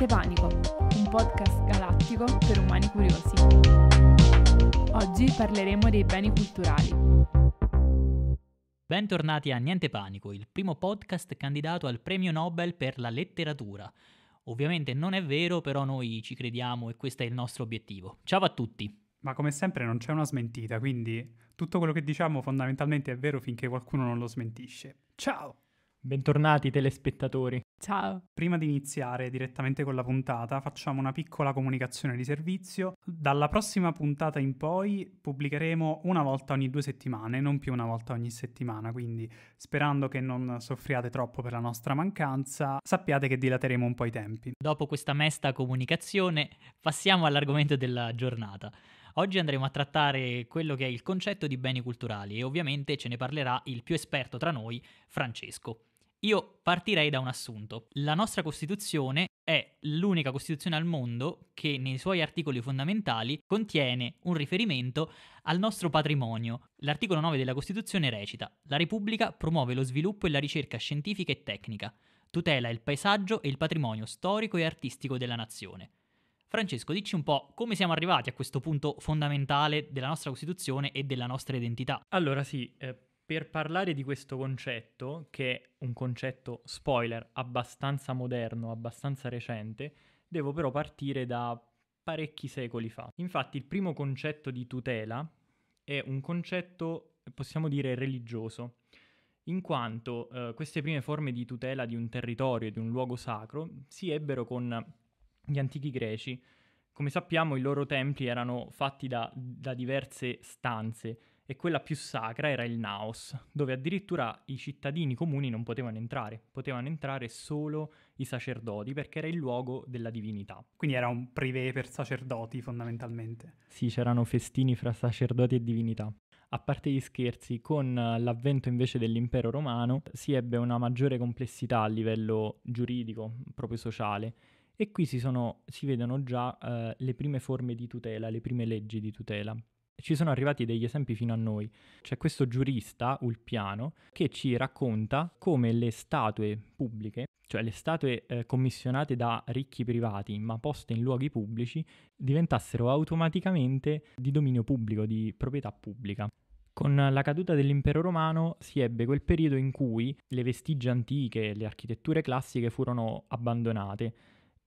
Niente Panico, un podcast galattico per umani curiosi. Oggi parleremo dei beni culturali. Bentornati a Niente Panico, il primo podcast candidato al premio Nobel per la letteratura. Ovviamente non è vero, però noi ci crediamo e questo è il nostro obiettivo. Ciao a tutti! Ma come sempre non c'è una smentita, quindi tutto quello che diciamo fondamentalmente è vero finché qualcuno non lo smentisce. Ciao! Bentornati telespettatori. Ciao. Prima di iniziare direttamente con la puntata, facciamo una piccola comunicazione di servizio. Dalla prossima puntata in poi pubblicheremo una volta ogni due settimane, non più una volta ogni settimana, quindi sperando che non soffriate troppo per la nostra mancanza, sappiate che dilateremo un po' i tempi. Dopo questa mesta comunicazione, passiamo all'argomento della giornata. Oggi andremo a trattare quello che è il concetto di beni culturali e ovviamente ce ne parlerà il più esperto tra noi, Francesco. Io partirei da un assunto. La nostra Costituzione è l'unica Costituzione al mondo che nei suoi articoli fondamentali contiene un riferimento al nostro patrimonio. L'articolo 9 della Costituzione recita La Repubblica promuove lo sviluppo e la ricerca scientifica e tecnica, tutela il paesaggio e il patrimonio storico e artistico della nazione. Francesco, dici un po' come siamo arrivati a questo punto fondamentale della nostra Costituzione e della nostra identità. Allora sì, eh, per parlare di questo concetto, che è un concetto spoiler abbastanza moderno, abbastanza recente, devo però partire da parecchi secoli fa. Infatti il primo concetto di tutela è un concetto, possiamo dire, religioso, in quanto eh, queste prime forme di tutela di un territorio, di un luogo sacro, si ebbero con gli antichi greci. Come sappiamo i loro templi erano fatti da, da diverse stanze, e quella più sacra era il Naos, dove addirittura i cittadini comuni non potevano entrare, potevano entrare solo i sacerdoti perché era il luogo della divinità. Quindi era un privé per sacerdoti fondamentalmente. Sì, c'erano festini fra sacerdoti e divinità. A parte gli scherzi, con l'avvento invece dell'impero romano si ebbe una maggiore complessità a livello giuridico, proprio sociale, e qui si, sono, si vedono già eh, le prime forme di tutela, le prime leggi di tutela ci sono arrivati degli esempi fino a noi. C'è questo giurista ulpiano che ci racconta come le statue pubbliche, cioè le statue eh, commissionate da ricchi privati ma poste in luoghi pubblici, diventassero automaticamente di dominio pubblico, di proprietà pubblica. Con la caduta dell'impero romano si ebbe quel periodo in cui le vestigia antiche, le architetture classiche furono abbandonate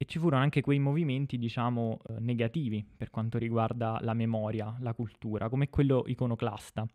e ci furono anche quei movimenti, diciamo, eh, negativi per quanto riguarda la memoria, la cultura, come quello iconoclasta,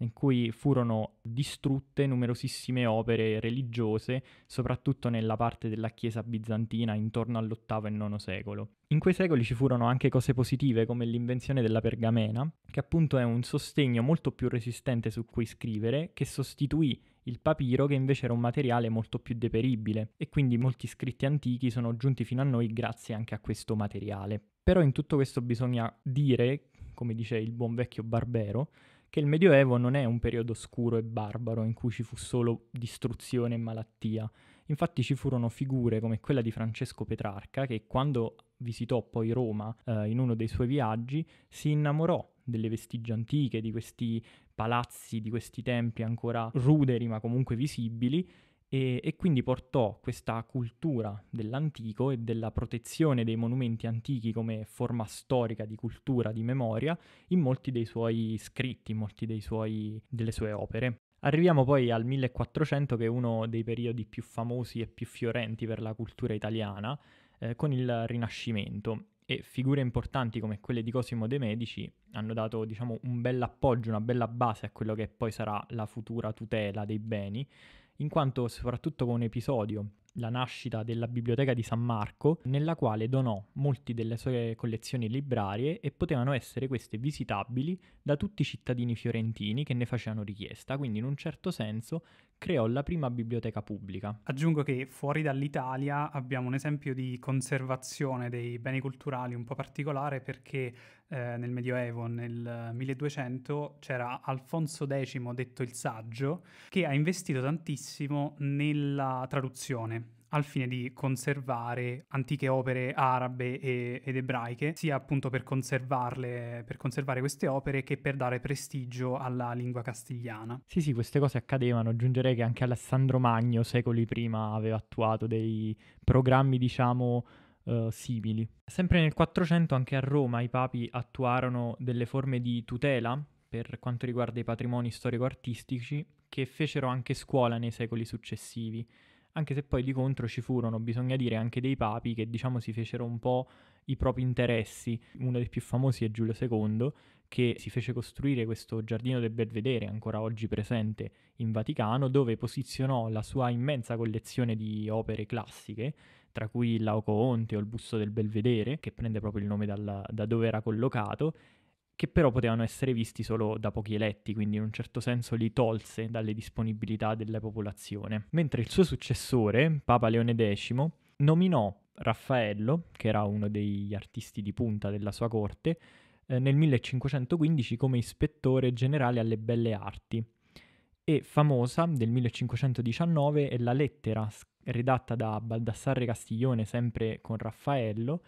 in cui furono distrutte numerosissime opere religiose, soprattutto nella parte della Chiesa bizantina intorno all'VIII e IX secolo. In quei secoli ci furono anche cose positive come l'invenzione della pergamena, che appunto è un sostegno molto più resistente su cui scrivere, che sostituì il papiro che invece era un materiale molto più deperibile e quindi molti scritti antichi sono giunti fino a noi grazie anche a questo materiale. Però in tutto questo bisogna dire, come dice il buon vecchio Barbero, che il Medioevo non è un periodo scuro e barbaro in cui ci fu solo distruzione e malattia. Infatti ci furono figure come quella di Francesco Petrarca che quando visitò poi Roma eh, in uno dei suoi viaggi si innamorò delle vestigia antiche, di questi palazzi di questi tempi ancora ruderi ma comunque visibili e, e, quindi portò questa cultura dell'antico e della protezione dei monumenti antichi come forma storica di cultura, di memoria, in molti dei suoi scritti, in molte delle sue opere. Arriviamo poi al 1400 che è uno dei periodi più famosi e più fiorenti per la cultura italiana, eh, con il Rinascimento e figure importanti come quelle di Cosimo De Medici hanno dato diciamo, un bel appoggio, una bella base a quello che poi sarà la futura tutela dei beni, in quanto soprattutto con un episodio la nascita della biblioteca di San Marco, nella quale donò molte delle sue collezioni librarie e potevano essere queste visitabili da tutti i cittadini fiorentini che ne facevano richiesta, quindi in un certo senso creò la prima biblioteca pubblica. Aggiungo che fuori dall'Italia abbiamo un esempio di conservazione dei beni culturali un po' particolare perché eh, nel Medioevo, nel 1200, c'era Alfonso X, detto il Saggio, che ha investito tantissimo nella traduzione al fine di conservare antiche opere arabe e, ed ebraiche, sia appunto per conservarle, per conservare queste opere che per dare prestigio alla lingua castigliana. Sì, sì, queste cose accadevano. Aggiungerei che anche Alessandro Magno, secoli prima, aveva attuato dei programmi, diciamo, eh, simili. Sempre nel 400 anche a Roma i papi attuarono delle forme di tutela per quanto riguarda i patrimoni storico-artistici che fecero anche scuola nei secoli successivi, anche se poi di contro ci furono, bisogna dire, anche dei papi che diciamo si fecero un po' i propri interessi. Uno dei più famosi è Giulio II, che si fece costruire questo giardino del Belvedere, ancora oggi presente in Vaticano, dove posizionò la sua immensa collezione di opere classiche tra cui il Laocoonte o il busto del Belvedere, che prende proprio il nome dalla, da dove era collocato, che però potevano essere visti solo da pochi eletti, quindi in un certo senso li tolse dalle disponibilità della popolazione. Mentre il suo successore, Papa Leone X, nominò Raffaello, che era uno degli artisti di punta della sua corte, eh, nel 1515 come ispettore generale alle belle arti. E famosa del 1519 è la lettera redatta da Baldassarre Castiglione sempre con Raffaello,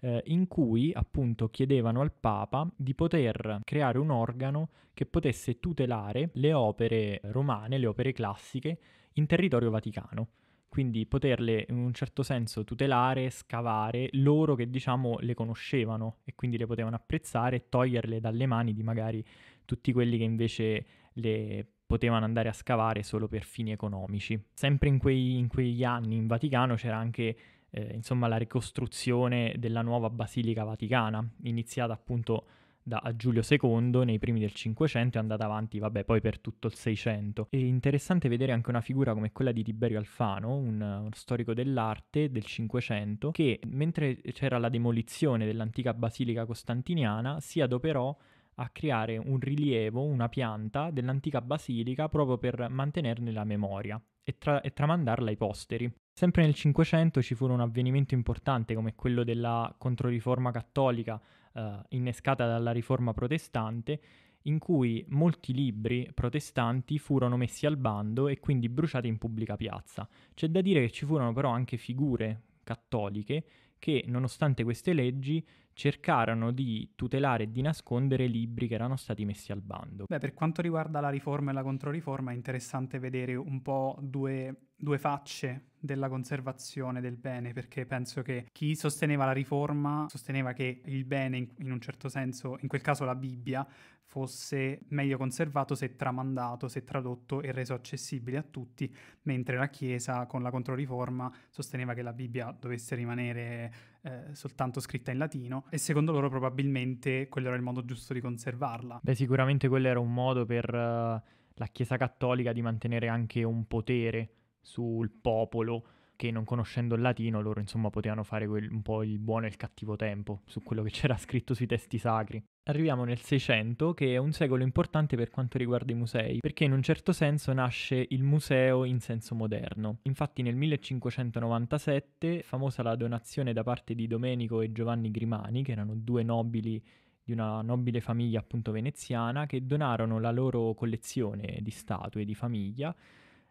eh, in cui appunto chiedevano al Papa di poter creare un organo che potesse tutelare le opere romane, le opere classiche, in territorio vaticano quindi poterle in un certo senso tutelare, scavare loro che diciamo le conoscevano e quindi le potevano apprezzare toglierle dalle mani di magari tutti quelli che invece le potevano andare a scavare solo per fini economici. Sempre in, quei, in quegli anni in Vaticano c'era anche eh, insomma, la ricostruzione della nuova Basilica Vaticana, iniziata appunto da Giulio II nei primi del Cinquecento e andata avanti, vabbè, poi per tutto il Seicento. È interessante vedere anche una figura come quella di Tiberio Alfano, un, un storico dell'arte del Cinquecento, che mentre c'era la demolizione dell'antica basilica costantiniana si adoperò a creare un rilievo, una pianta dell'antica basilica proprio per mantenerne la memoria e, tra- e tramandarla ai posteri. Sempre nel Cinquecento ci fu un avvenimento importante come quello della Controriforma cattolica eh, innescata dalla Riforma protestante, in cui molti libri protestanti furono messi al bando e quindi bruciati in pubblica piazza. C'è da dire che ci furono però anche figure cattoliche che, nonostante queste leggi, cercarono di tutelare e di nascondere libri che erano stati messi al bando. Beh, per quanto riguarda la riforma e la controriforma è interessante vedere un po' due, due facce della conservazione del bene, perché penso che chi sosteneva la riforma sosteneva che il bene in, in, un certo senso, in quel caso la Bibbia, fosse meglio conservato se tramandato, se tradotto e reso accessibile a tutti, mentre la Chiesa con la Controriforma sosteneva che la Bibbia dovesse rimanere eh, soltanto scritta in latino e secondo loro probabilmente quello era il modo giusto di conservarla. Beh, sicuramente quello era un modo per uh, la Chiesa cattolica di mantenere anche un potere sul popolo che non conoscendo il latino loro insomma potevano fare quel, un po' il buono e il cattivo tempo su quello che c'era scritto sui testi sacri. Arriviamo nel Seicento, che è un secolo importante per quanto riguarda i musei, perché in un certo senso nasce il museo in senso moderno. Infatti nel 1597, famosa la donazione da parte di Domenico e Giovanni Grimani, che erano due nobili di una nobile famiglia appunto veneziana, che donarono la loro collezione di statue di famiglia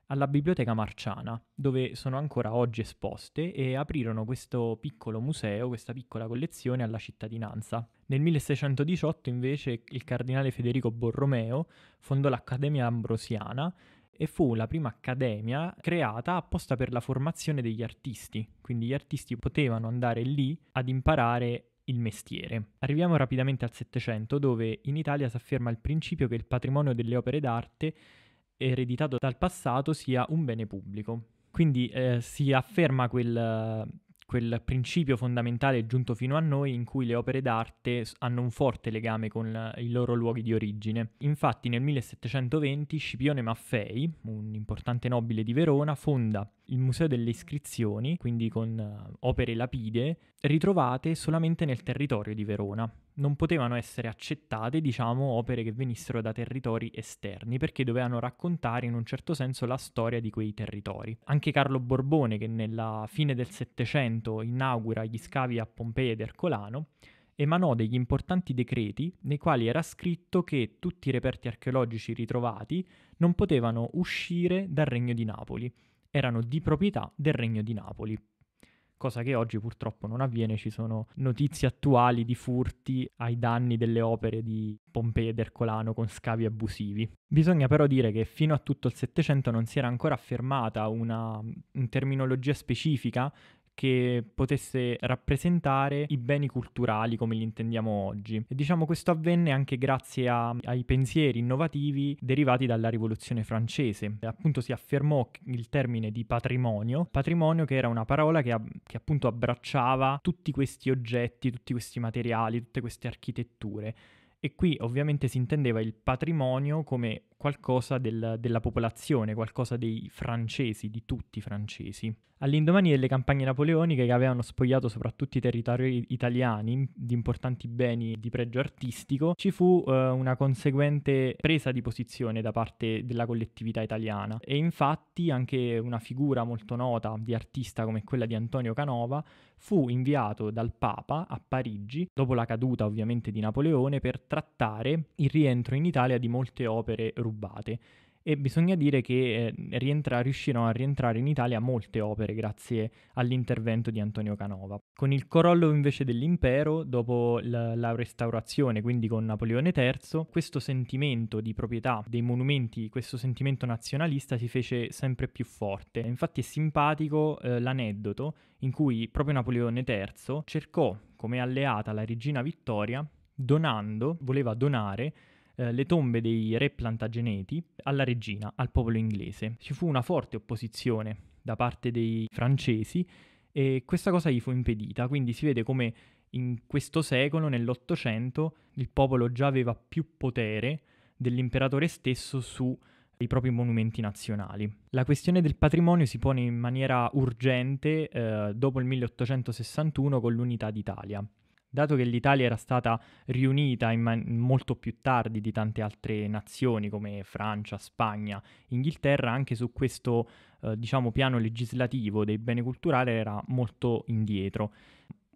alla Biblioteca Marciana, dove sono ancora oggi esposte e aprirono questo piccolo museo, questa piccola collezione alla cittadinanza. Nel 1618 invece il cardinale Federico Borromeo fondò l'Accademia Ambrosiana e fu la prima accademia creata apposta per la formazione degli artisti, quindi gli artisti potevano andare lì ad imparare il mestiere. Arriviamo rapidamente al Settecento dove in Italia si afferma il principio che il patrimonio delle opere d'arte ereditato dal passato sia un bene pubblico. Quindi eh, si afferma quel, quel principio fondamentale giunto fino a noi in cui le opere d'arte hanno un forte legame con i loro luoghi di origine. Infatti nel 1720 Scipione Maffei, un importante nobile di Verona, fonda il Museo delle Iscrizioni, quindi con eh, opere lapide, ritrovate solamente nel territorio di Verona. Non potevano essere accettate, diciamo, opere che venissero da territori esterni, perché dovevano raccontare in un certo senso la storia di quei territori. Anche Carlo Borbone, che nella fine del Settecento inaugura gli scavi a Pompei ed Ercolano, emanò degli importanti decreti nei quali era scritto che tutti i reperti archeologici ritrovati non potevano uscire dal regno di Napoli erano di proprietà del Regno di Napoli. Cosa che oggi purtroppo non avviene, ci sono notizie attuali di furti ai danni delle opere di Pompei ed Ercolano con scavi abusivi. Bisogna però dire che fino a tutto il Settecento non si era ancora affermata una, una mm, terminologia specifica che potesse rappresentare i beni culturali come li intendiamo oggi. E diciamo questo avvenne anche grazie a, ai pensieri innovativi derivati dalla rivoluzione francese. E appunto si affermò il termine di patrimonio, patrimonio che era una parola che, che appunto abbracciava tutti questi oggetti, tutti questi materiali, tutte queste architetture. E qui ovviamente si intendeva il patrimonio come qualcosa del, della popolazione, qualcosa dei francesi, di tutti i francesi. All'indomani delle campagne napoleoniche che avevano spogliato soprattutto i territori italiani di importanti beni di pregio artistico, ci fu eh, una conseguente presa di posizione da parte della collettività italiana e infatti anche una figura molto nota di artista come quella di Antonio Canova fu inviato dal Papa a Parigi, dopo la caduta ovviamente di Napoleone, per trattare il rientro in Italia di molte opere rubate rubate e bisogna dire che eh, rientra, riuscirono a rientrare in Italia molte opere grazie all'intervento di Antonio Canova. Con il crollo invece dell'impero, dopo la, la, restaurazione, quindi con Napoleone III, questo sentimento di proprietà dei monumenti, questo sentimento nazionalista si fece sempre più forte. Infatti è simpatico eh, l'aneddoto in cui proprio Napoleone III cercò come alleata la regina Vittoria, donando, voleva donare eh, le tombe dei re Plantageneti alla regina, al popolo inglese. Ci fu una forte opposizione da parte dei francesi e questa cosa gli fu impedita, quindi si vede come in questo secolo, nell'Ottocento, il popolo già aveva più potere dell'imperatore stesso sui propri monumenti nazionali. La questione del patrimonio si pone in maniera urgente eh, dopo il 1861 con l'unità d'Italia dato che l'Italia era stata riunita man- molto più tardi di tante altre nazioni come Francia, Spagna, Inghilterra, anche su questo eh, diciamo, piano legislativo dei beni culturali era molto indietro.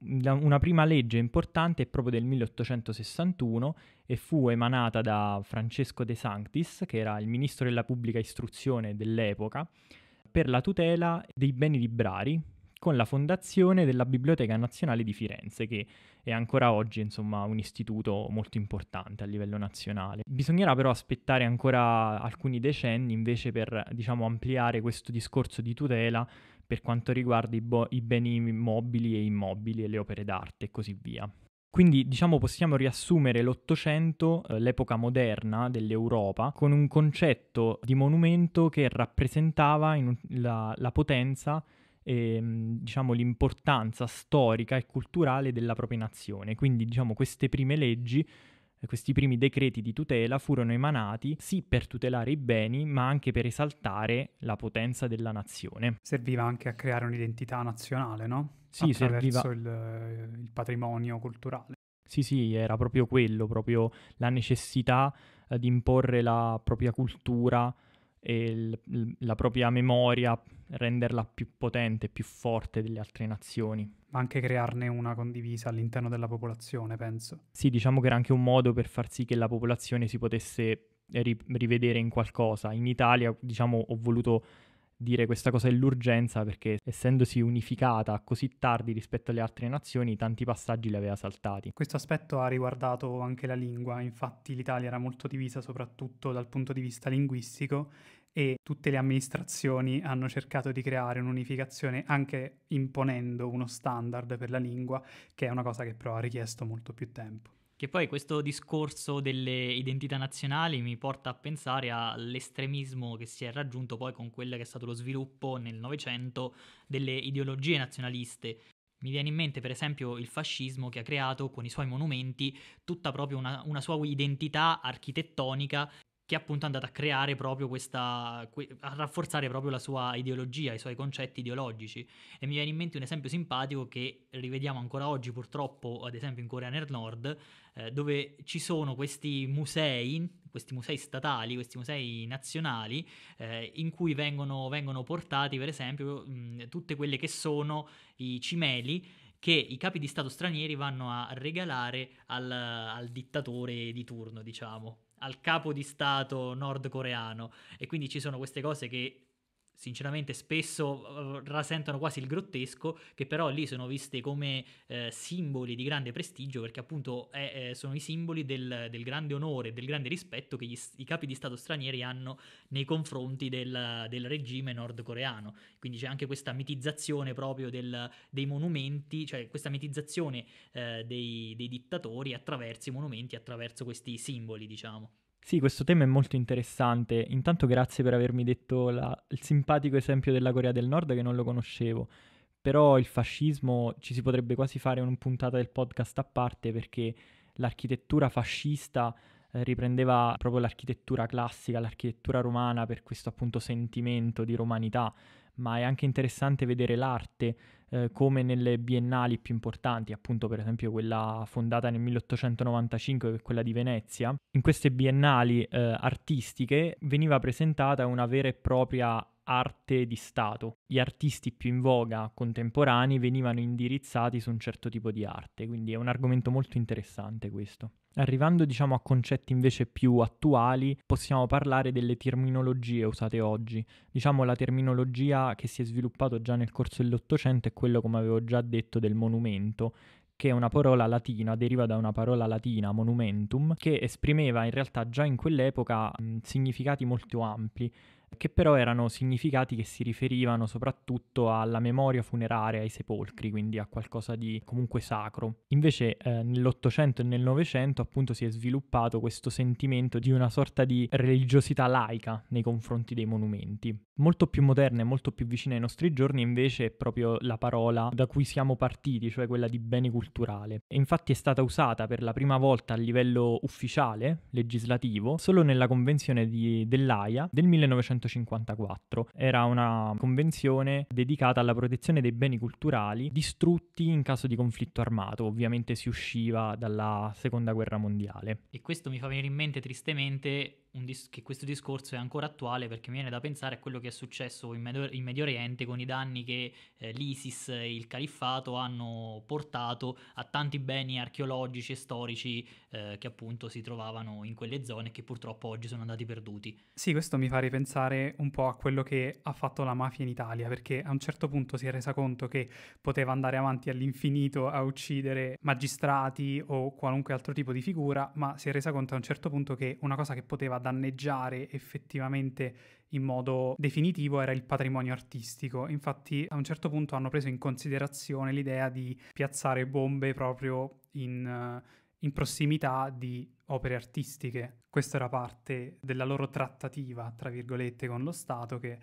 Una prima legge importante è proprio del 1861 e fu emanata da Francesco De Sanctis, che era il ministro della pubblica istruzione dell'epoca, per la tutela dei beni librari, con la fondazione della Biblioteca Nazionale di Firenze, che è ancora oggi insomma, un istituto molto importante a livello nazionale. Bisognerà però aspettare ancora alcuni decenni invece per diciamo, ampliare questo discorso di tutela per quanto riguarda i, bo- i beni mobili e immobili e le opere d'arte e così via. Quindi diciamo possiamo riassumere l'Ottocento, eh, l'epoca moderna dell'Europa, con un concetto di monumento che rappresentava un, la, la potenza eh, diciamo, l'importanza storica e culturale della propria nazione. Quindi diciamo, queste prime leggi, eh, questi primi decreti di tutela furono emanati sì per tutelare i beni, ma anche per esaltare la potenza della nazione. Serviva anche a creare un'identità nazionale, no? Sì, Attraverso serviva... il, eh, il patrimonio culturale. Sì, sì, era proprio quello, proprio la necessità eh, di imporre la propria cultura e l- la propria memoria, renderla più potente, più forte delle altre nazioni. Ma anche crearne una condivisa all'interno della popolazione, penso. Sì, diciamo che era anche un modo per far sì che la popolazione si potesse ri- rivedere in qualcosa. In Italia, diciamo, ho voluto dire questa cosa dell'urgenza perché essendosi unificata così tardi rispetto alle altre nazioni tanti passaggi li aveva saltati. Questo aspetto ha riguardato anche la lingua, infatti l'Italia era molto divisa soprattutto dal punto di vista linguistico e tutte le amministrazioni hanno cercato di creare un'unificazione anche imponendo uno standard per la lingua che è una cosa che però ha richiesto molto più tempo. Che poi questo discorso delle identità nazionali mi porta a pensare all'estremismo che si è raggiunto poi con quello che è stato lo sviluppo nel Novecento delle ideologie nazionaliste. Mi viene in mente per esempio il fascismo che ha creato con i suoi monumenti tutta proprio una, una sua identità architettonica che è andata a creare proprio questa, a rafforzare proprio la sua ideologia, i suoi concetti ideologici. E mi viene in mente un esempio simpatico che rivediamo ancora oggi purtroppo, ad esempio in Corea del Nord, eh, dove ci sono questi musei, questi musei statali, questi musei nazionali, eh, in cui vengono, vengono, portati per esempio mh, tutte quelle che sono i cimeli che i capi di Stato stranieri vanno a regalare al, al dittatore di turno, diciamo al capo di stato nordcoreano e quindi ci sono queste cose che sinceramente spesso uh, uh, rasentano quasi il grottesco, che però lì sono viste come eh, simboli di grande prestigio, perché appunto è, eh, eh, sono i simboli del, del, grande onore, del grande rispetto che gli, i capi di Stato stranieri hanno nei confronti del, del regime nordcoreano. Quindi c'è anche questa mitizzazione proprio del, dei monumenti, cioè questa mitizzazione eh, dei, dei dittatori attraverso i monumenti, attraverso questi simboli, diciamo. Sì, questo tema è molto interessante. Intanto grazie per avermi detto la- il simpatico esempio della Corea del Nord che non lo conoscevo. Però il fascismo ci si potrebbe quasi fare una puntata del podcast a parte perché l'architettura fascista eh, riprendeva proprio l'architettura classica, l'architettura romana per questo appunto sentimento di romanità, ma è anche interessante vedere l'arte eh, come nelle biennali più importanti, appunto per esempio quella fondata nel 1895 che è quella di Venezia, in queste biennali eh, artistiche veniva presentata una vera e propria arte di Stato. Gli artisti più in voga contemporanei venivano indirizzati su un certo tipo di arte, quindi è un argomento molto interessante questo. Arrivando diciamo a concetti invece più attuali, possiamo parlare delle terminologie usate oggi. Diciamo la terminologia che si è sviluppata già nel corso dell'Ottocento è quello, come avevo già detto, del monumento, che è una parola latina, deriva da una parola latina, monumentum, che esprimeva in realtà già in quell'epoca mh, significati molto ampi che però erano significati che si riferivano soprattutto alla memoria funeraria, ai sepolcri, quindi a qualcosa di comunque sacro. Invece eh, nell'Ottocento e nel Novecento appunto si è sviluppato questo sentimento di una sorta di religiosità laica nei confronti dei monumenti. Molto più moderna e molto più vicina ai nostri giorni invece è proprio la parola da cui siamo partiti, cioè quella di bene culturale. E infatti è stata usata per la prima volta a livello ufficiale, legislativo, solo nella Convenzione di, dell'AIA del 1900 1954. Era una convenzione dedicata alla protezione dei beni culturali distrutti in caso di conflitto armato, ovviamente si usciva dalla seconda guerra mondiale. E questo mi fa venire in mente tristemente dis- che questo discorso è ancora attuale perché mi viene da pensare a quello che è successo in Medio, in Medio Oriente con i danni che eh, l'ISIS e il califfato hanno portato a tanti beni archeologici e storici eh, che appunto si trovavano in quelle zone e che purtroppo oggi sono andati perduti. Sì, questo mi fa ripensare un po' a quello che ha fatto la mafia in Italia perché a un certo punto si è resa conto che poteva andare avanti all'infinito a uccidere magistrati o qualunque altro tipo di figura, ma si è resa conto a un certo punto che una cosa che poteva danneggiare effettivamente in modo definitivo era il patrimonio artistico. Infatti a un certo punto hanno preso in considerazione l'idea di piazzare bombe proprio in, eh, in prossimità di opere artistiche. Questa era parte della loro trattativa, tra virgolette, con lo Stato che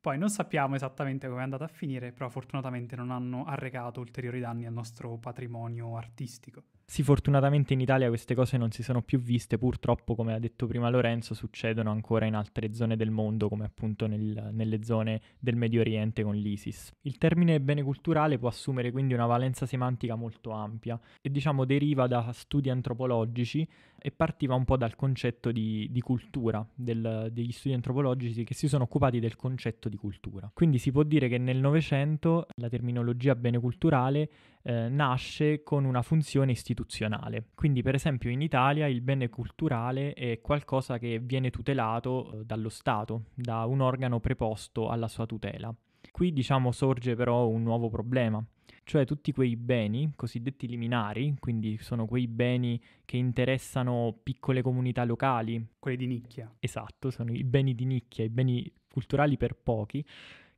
poi non sappiamo esattamente come è andata a finire, però fortunatamente non hanno arrecato ulteriori danni al nostro patrimonio artistico. Sì, fortunatamente in Italia queste cose non si sono più viste, purtroppo come ha detto prima Lorenzo succedono ancora in altre zone del mondo come appunto nel, nelle zone del Medio Oriente con l'ISIS. Il termine bene culturale può assumere quindi una valenza semantica molto ampia e diciamo deriva da studi antropologici e partiva un po' dal concetto di, di cultura, del, degli studi antropologici che si sono occupati del concetto di cultura. Quindi si può dire che nel Novecento la terminologia bene culturale eh, nasce con una funzione istituzionale. Quindi per esempio in Italia il bene culturale è qualcosa che viene tutelato eh, dallo Stato, da un organo preposto alla sua tutela. Qui diciamo sorge però un nuovo problema, cioè tutti quei beni cosiddetti liminari, quindi sono quei beni che interessano piccole comunità locali. Quelli di nicchia. Esatto, sono i beni di nicchia, i beni culturali per pochi,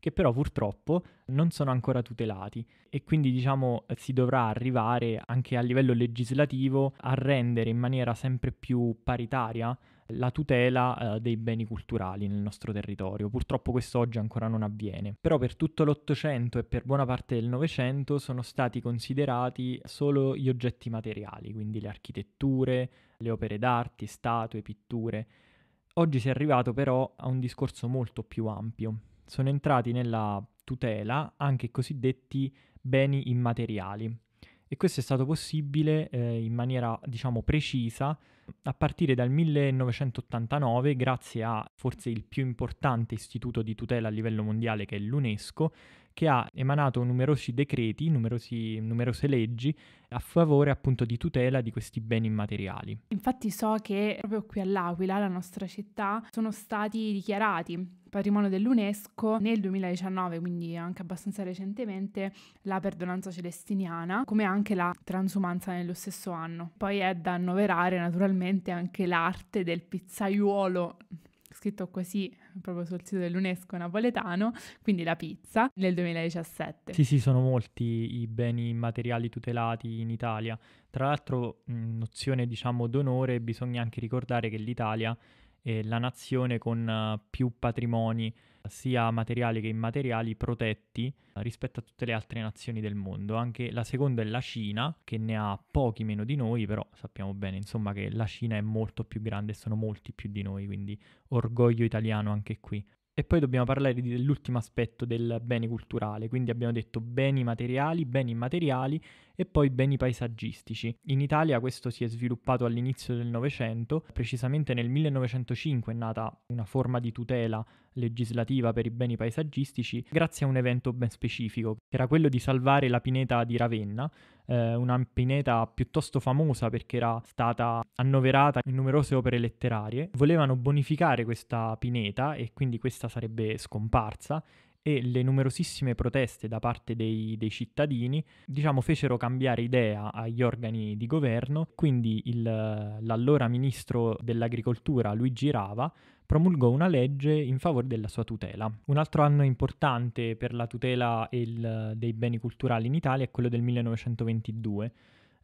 che però purtroppo non sono ancora tutelati e quindi diciamo si dovrà arrivare anche a livello legislativo a rendere in maniera sempre più paritaria la tutela eh, dei beni culturali nel nostro territorio. Purtroppo questo oggi ancora non avviene. Però per tutto l'Ottocento e per buona parte del Novecento sono stati considerati solo gli oggetti materiali, quindi le architetture, le opere d'arte, statue, pitture. Oggi si è arrivato però a un discorso molto più ampio, sono entrati nella tutela anche i cosiddetti beni immateriali. E questo è stato possibile eh, in maniera, diciamo, precisa a partire dal 1989 grazie a forse il più importante istituto di tutela a livello mondiale che è l'UNESCO, che ha emanato numerosi decreti, numerosi, numerose leggi a favore appunto di tutela di questi beni immateriali. Infatti so che proprio qui all'Aquila, la nostra città, sono stati dichiarati patrimonio dell'UNESCO nel 2019, quindi anche abbastanza recentemente, la perdonanza celestiniana, come anche la transumanza nello stesso anno. Poi è da annoverare naturalmente anche l'arte del pizzaiuolo scritto così proprio sul sito dell'UNESCO napoletano, quindi la pizza nel 2017. Sì, sì, sono molti i beni materiali tutelati in Italia. Tra l'altro, nozione diciamo d'onore, bisogna anche ricordare che l'Italia è la nazione con eh, più patrimoni sia materiali che immateriali, protetti eh, rispetto a tutte le altre nazioni del mondo. Anche la seconda è la Cina, che ne ha pochi meno di noi, però sappiamo bene insomma che la Cina è molto più grande, e sono molti più di noi, quindi orgoglio italiano anche qui. E poi dobbiamo parlare dell'ultimo aspetto del bene culturale, quindi abbiamo detto beni materiali, beni immateriali e poi beni paesaggistici. In Italia questo si è sviluppato all'inizio del Novecento, precisamente nel 1905 è nata una forma di tutela legislativa per i beni paesaggistici grazie a un evento ben specifico, che era quello di salvare la pineta di Ravenna, eh, una pineta piuttosto famosa perché era stata annoverata in numerose opere letterarie. Volevano bonificare questa pineta e quindi questa sarebbe scomparsa e le numerosissime proteste da parte dei, dei cittadini, diciamo, fecero cambiare idea agli organi di governo, quindi il, l'allora ministro dell'agricoltura Luigi Rava promulgò una legge in favore della sua tutela. Un altro anno importante per la tutela il, dei beni culturali in Italia è quello del 1922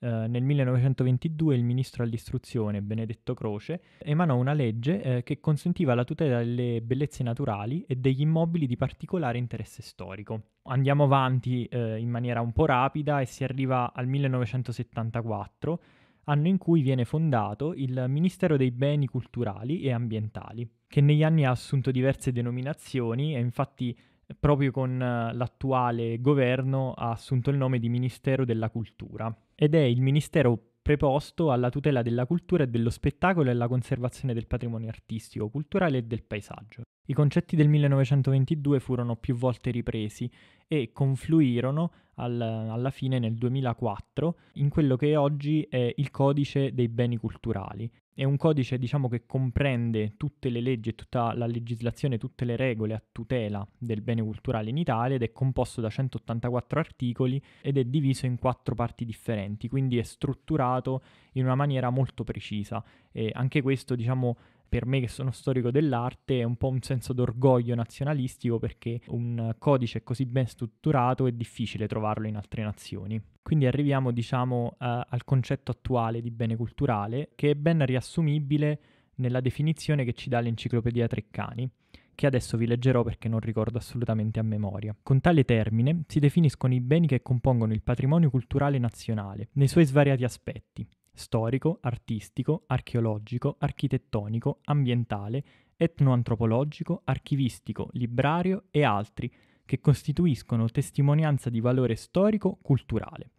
eh, nel 1922 il ministro all'istruzione, Benedetto Croce, emanò una legge eh, che consentiva la tutela delle bellezze naturali e degli immobili di particolare interesse storico. Andiamo avanti eh, in maniera un po' rapida e si arriva al 1974, anno in cui viene fondato il Ministero dei Beni Culturali e Ambientali, che negli anni ha assunto diverse denominazioni e infatti eh, proprio con eh, l'attuale governo ha assunto il nome di Ministero della Cultura ed è il Ministero preposto alla tutela della cultura e dello spettacolo e alla conservazione del patrimonio artistico, culturale e del paesaggio. I concetti del 1922 furono più volte ripresi e confluirono al, alla fine nel 2004 in quello che oggi è il codice dei beni culturali. È un codice diciamo, che comprende tutte le leggi, tutta la legislazione, tutte le regole a tutela del bene culturale in Italia ed è composto da 184 articoli ed è diviso in quattro parti differenti, quindi è strutturato in una maniera molto precisa. E anche questo diciamo, per me che sono storico dell'arte, è un po' un senso d'orgoglio nazionalistico perché un codice così ben strutturato è difficile trovarlo in altre nazioni. Quindi arriviamo, diciamo, a, al concetto attuale di bene culturale che è ben riassumibile nella definizione che ci dà l'enciclopedia Treccani che adesso vi leggerò perché non ricordo assolutamente a memoria. Con tale termine si definiscono i beni che compongono il patrimonio culturale nazionale, nei suoi svariati aspetti, storico, artistico, archeologico, architettonico, ambientale, etnoantropologico, archivistico, librario e altri, che costituiscono testimonianza di valore storico-culturale.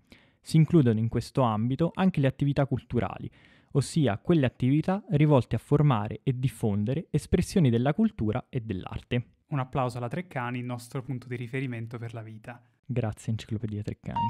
Si includono in questo ambito anche le attività culturali, ossia quelle attività rivolte a formare e diffondere espressioni della cultura e dell'arte. Un applauso alla Treccani, il nostro punto di riferimento per la vita. Grazie Enciclopedia Treccani.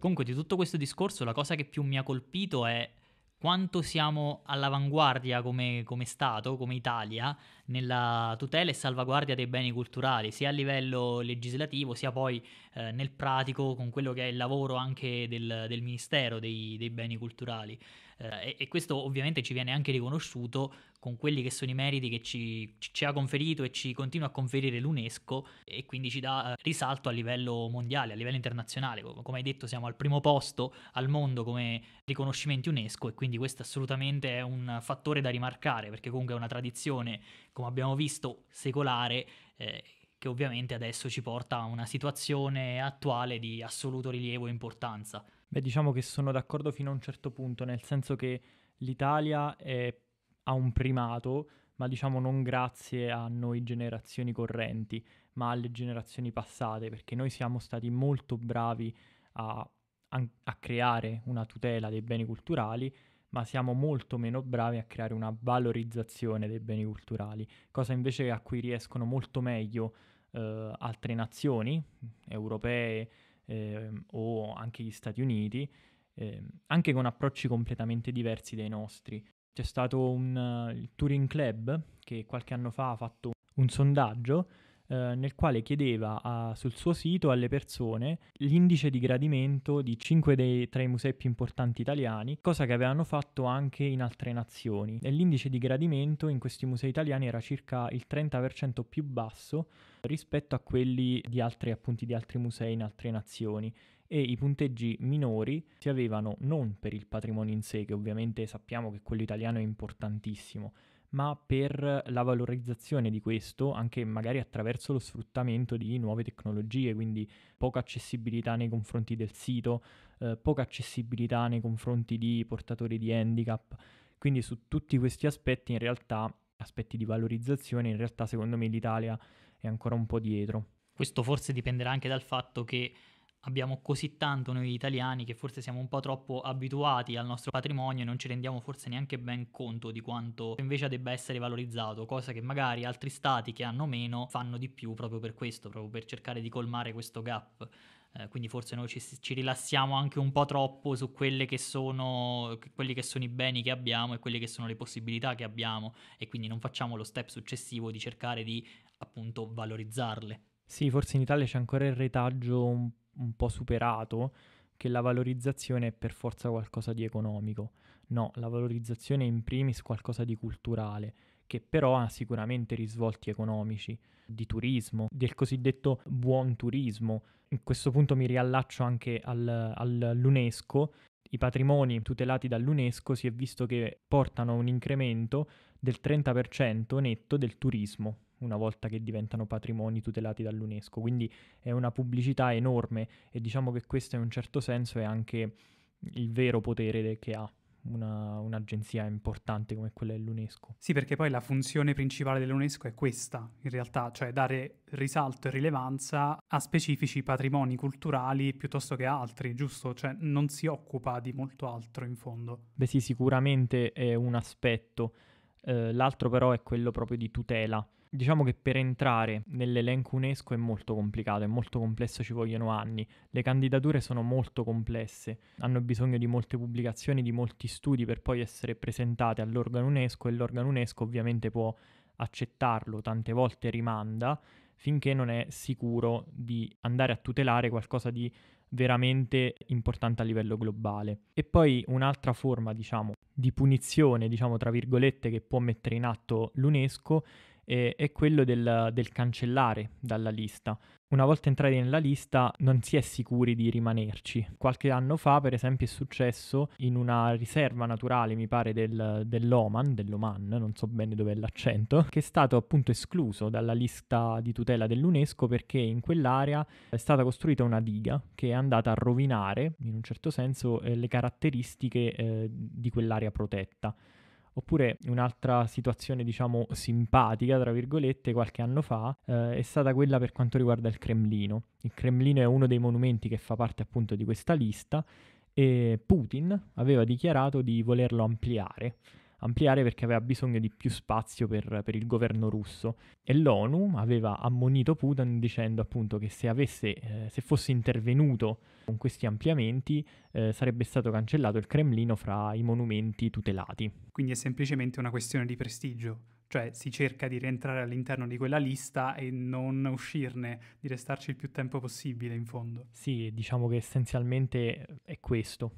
Comunque di tutto questo discorso la cosa che più mi ha colpito è quanto siamo all'avanguardia come, come, Stato, come Italia, nella tutela e salvaguardia dei beni culturali, sia a livello legislativo, sia poi eh, nel pratico con quello che è il lavoro anche del, del Ministero dei, dei, Beni Culturali. Eh, e, e, questo ovviamente ci viene anche riconosciuto con quelli che sono i meriti che ci, ci ha conferito e ci continua a conferire l'UNESCO e quindi ci dà eh, risalto a livello mondiale, a livello internazionale. Come hai detto siamo al primo posto al mondo come riconoscimenti UNESCO e quindi questo assolutamente è un fattore da rimarcare perché comunque è una tradizione, come abbiamo visto, secolare. Eh, che ovviamente adesso ci porta a una situazione attuale di assoluto rilievo e importanza. Beh, diciamo che sono d'accordo fino a un certo punto, nel senso che l'Italia è, ha un primato, ma diciamo non grazie a noi generazioni correnti, ma alle generazioni passate, perché noi siamo stati molto bravi a, a, a creare una tutela dei beni culturali, ma siamo molto meno bravi a creare una valorizzazione dei beni culturali, cosa invece a cui riescono molto meglio eh, altre nazioni europee ehm, o anche gli Stati Uniti, ehm, anche con approcci completamente diversi dai nostri. C'è stato un, uh, il Touring Club che qualche anno fa ha fatto un sondaggio eh, nel quale chiedeva a, sul suo sito alle persone l'indice di gradimento di cinque dei, tre musei più importanti italiani, cosa che avevano fatto anche in altre nazioni. E l'indice di gradimento in questi musei italiani era circa il 30% più basso rispetto a quelli di altri, appunti, di altri musei in altre nazioni e i punteggi minori si avevano non per il patrimonio in sé, che ovviamente sappiamo che quello italiano è importantissimo, ma per la valorizzazione di questo, anche magari attraverso lo sfruttamento di nuove tecnologie, quindi poca accessibilità nei confronti del sito, eh, poca accessibilità nei confronti di portatori di handicap. Quindi su tutti questi aspetti in realtà, aspetti di valorizzazione, in realtà secondo me l'Italia è ancora un po' dietro. Questo forse dipenderà anche dal fatto che abbiamo così tanto noi italiani che forse siamo un po' troppo abituati al nostro patrimonio e non ci rendiamo forse neanche ben conto di quanto invece debba essere valorizzato, cosa che magari altri stati che hanno meno fanno di più proprio per questo, proprio per cercare di colmare questo gap. Eh, quindi forse noi ci, ci, rilassiamo anche un po' troppo su quelli che sono i beni che abbiamo e quelle che sono le possibilità che abbiamo e quindi non facciamo lo step successivo di cercare di appunto valorizzarle. Sì, forse in Italia c'è ancora il retaggio un un po' superato che la valorizzazione è per forza qualcosa di economico. No, la valorizzazione è in primis qualcosa di culturale, che però ha sicuramente risvolti economici, di turismo, del cosiddetto buon turismo. In questo punto mi riallaccio anche al, all'UNESCO. I patrimoni tutelati dall'UNESCO si è visto che portano un incremento del 30% netto del turismo, una volta che diventano patrimoni tutelati dall'UNESCO. Quindi è una pubblicità enorme e diciamo che questo in un certo senso è anche il vero potere che ha una, un'agenzia importante come quella dell'UNESCO. Sì, perché poi la funzione principale dell'UNESCO è questa, in realtà, cioè dare risalto e rilevanza a specifici patrimoni culturali piuttosto che altri, giusto? Cioè non si occupa di molto altro in fondo. Beh sì, sicuramente è un aspetto, eh, l'altro però è quello proprio di tutela Diciamo che per entrare nell'elenco UNESCO è molto complicato, è molto complesso, ci vogliono anni. Le candidature sono molto complesse, hanno bisogno di molte pubblicazioni, di molti studi per poi essere presentate all'organo UNESCO e l'organo UNESCO ovviamente può accettarlo, tante volte rimanda finché non è sicuro di andare a tutelare qualcosa di veramente importante a livello globale. E poi un'altra forma, diciamo, di punizione, diciamo tra virgolette, che può mettere in atto l'UNESCO e, è quello del, del cancellare dalla lista. Una volta entrati nella lista non si è sicuri di rimanerci. Qualche anno fa, per esempio, è successo in una riserva naturale, mi pare, del, dell'Oman, dell'Oman, non so bene dove è l'accento, che è stato appunto escluso dalla lista di tutela dell'UNESCO perché in quell'area è stata costruita una diga che è andata a rovinare, in un certo senso, eh, le caratteristiche eh, di quell'area protetta. Oppure un'altra situazione, diciamo, simpatica, tra virgolette, qualche anno fa eh, è stata quella per quanto riguarda il Cremlino. Il Cremlino è uno dei monumenti che fa parte appunto di questa lista e Putin aveva dichiarato di volerlo ampliare ampliare perché aveva bisogno di più spazio per, per il governo russo e l'ONU aveva ammonito Putin dicendo appunto che se, avesse, eh, se fosse intervenuto con questi ampliamenti eh, sarebbe stato cancellato il Cremlino fra i monumenti tutelati. Quindi è semplicemente una questione di prestigio cioè si cerca di rientrare all'interno di quella lista e non uscirne, di restarci il più tempo possibile in fondo. Sì, diciamo che essenzialmente è questo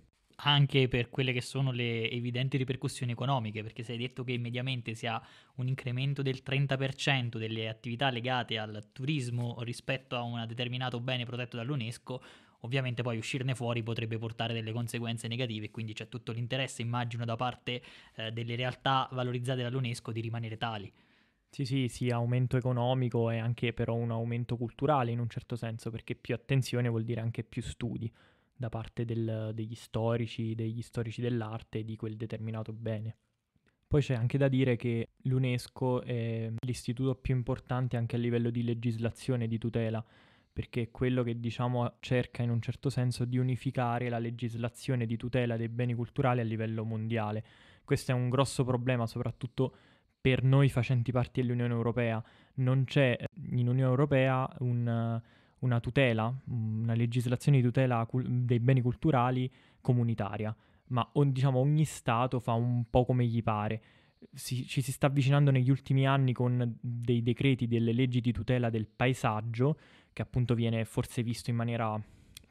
anche per quelle che sono le evidenti ripercussioni economiche, perché se hai detto che mediamente si ha un incremento del 30% delle attività legate al turismo rispetto a un determinato bene protetto dall'UNESCO, ovviamente poi uscirne fuori potrebbe portare delle conseguenze negative, quindi c'è tutto l'interesse, immagino, da parte eh, delle realtà valorizzate dall'UNESCO di rimanere tali. Sì, sì, sì, aumento economico e anche però un aumento culturale in un certo senso, perché più attenzione vuol dire anche più studi da parte del, degli storici, degli storici dell'arte di quel determinato bene. Poi c'è anche da dire che l'UNESCO è l'istituto più importante anche a livello di legislazione e di tutela, perché è quello che diciamo cerca in un certo senso di unificare la legislazione di tutela dei beni culturali a livello mondiale. Questo è un grosso problema, soprattutto per noi facenti parte dell'Unione Europea. Non c'è eh, in Unione Europea un una tutela, mm, una legislazione di tutela cul- dei beni culturali comunitaria, ma on, diciamo, ogni Stato fa un po' come gli pare. Si, ci si sta avvicinando negli ultimi anni con dei decreti, delle leggi di tutela del paesaggio, che appunto viene forse visto in maniera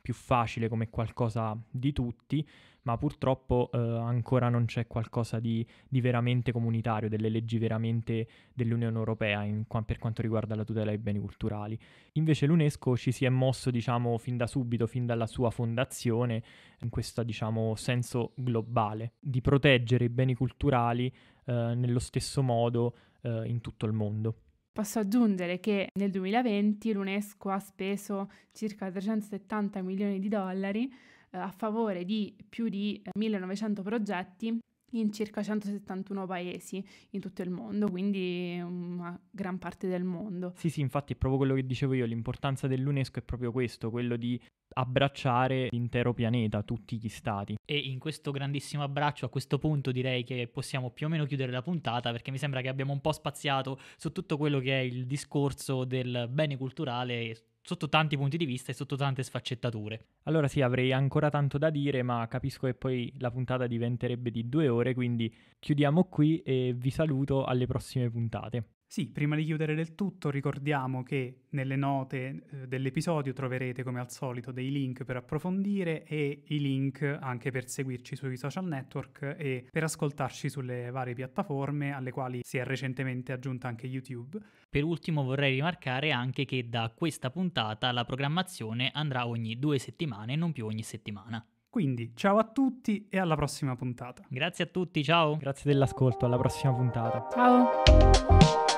più facile come qualcosa di tutti, ma purtroppo eh, ancora non c'è qualcosa di, di, veramente comunitario, delle leggi veramente dell'Unione Europea in, per quanto riguarda la tutela dei beni culturali. Invece l'UNESCO ci si è mosso diciamo fin da subito, fin dalla sua fondazione, in questo diciamo senso globale, di proteggere i beni culturali eh, nello stesso modo eh, in tutto il mondo. Posso aggiungere che nel 2020 l'UNESCO ha speso circa 370 milioni di dollari a favore di più di 1900 eh, progetti in circa 171 paesi in tutto il mondo, quindi una gran parte del mondo. Sì, sì, infatti è proprio quello che dicevo io, l'importanza dell'UNESCO è proprio questo, quello di abbracciare l'intero pianeta, tutti gli stati. E in questo grandissimo abbraccio a questo punto direi che possiamo più o meno chiudere la puntata perché mi sembra che abbiamo un po' spaziato su tutto quello che è il discorso del bene culturale sotto tanti punti di vista e sotto tante sfaccettature. Allora sì, avrei ancora tanto da dire, ma capisco che poi la puntata diventerebbe di due ore, quindi chiudiamo qui e vi saluto alle prossime puntate. Sì, prima di chiudere del tutto ricordiamo che nelle note eh, dell'episodio troverete come al solito dei link per approfondire e i link anche per seguirci sui social network e per ascoltarci sulle varie piattaforme alle quali si è recentemente aggiunta anche YouTube. Per ultimo vorrei rimarcare anche che da questa puntata la programmazione andrà ogni due settimane, non più ogni settimana. Quindi ciao a tutti e alla prossima puntata. Grazie a tutti, ciao. Grazie dell'ascolto, alla prossima puntata. Ciao.